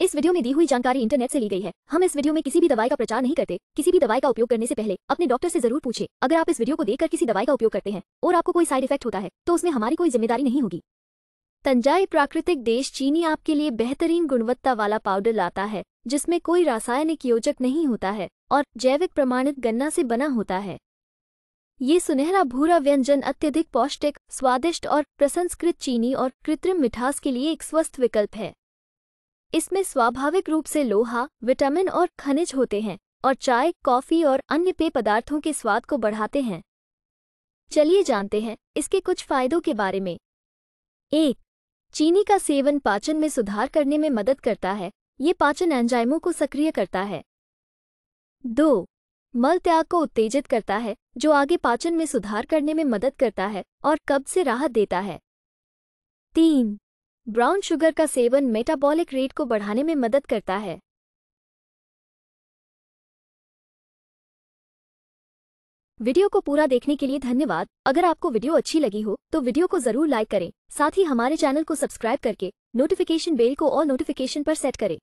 इस वीडियो में दी हुई जानकारी इंटरनेट से ली गई है हम इस वीडियो में किसी भी दवाई का प्रचार नहीं करते किसी भी दवाई का उपयोग करने से पहले अपने डॉक्टर से जरूर पूछे अगर आप इस वीडियो को देखकर किसी दवाई का उपयोग करते हैं और आपको कोई साइड इफेक्ट होता है तो उसमें हमारी कोई जिम्मेदारी नहीं होगी तंजाई प्राकृतिक देश चीनी आपके लिए बेहतरीन गुणवत्ता वाला पाउडर लाता है जिसमें कोई रासायनिक योजक नहीं होता है और जैविक प्रमाणित गन्ना से बना होता है ये सुनहरा भूरा व्यंजन अत्यधिक पौष्टिक स्वादिष्ट और प्रसंस्कृत चीनी और कृत्रिम मिठास के लिए एक स्वस्थ विकल्प है इसमें स्वाभाविक रूप से लोहा विटामिन और खनिज होते हैं और चाय कॉफी और अन्य पेय पदार्थों के स्वाद को बढ़ाते हैं चलिए जानते हैं इसके कुछ फायदों के बारे में एक चीनी का सेवन पाचन में सुधार करने में मदद करता है ये पाचन एंजाइमों को सक्रिय करता है दो मल त्याग को उत्तेजित करता है जो आगे पाचन में सुधार करने में मदद करता है और कब्ज से राहत देता है तीन ब्राउन शुगर का सेवन मेटाबॉलिक रेट को बढ़ाने में मदद करता है वीडियो को पूरा देखने के लिए धन्यवाद अगर आपको वीडियो अच्छी लगी हो तो वीडियो को जरूर लाइक करें साथ ही हमारे चैनल को सब्सक्राइब करके नोटिफिकेशन बेल को और नोटिफिकेशन पर सेट करें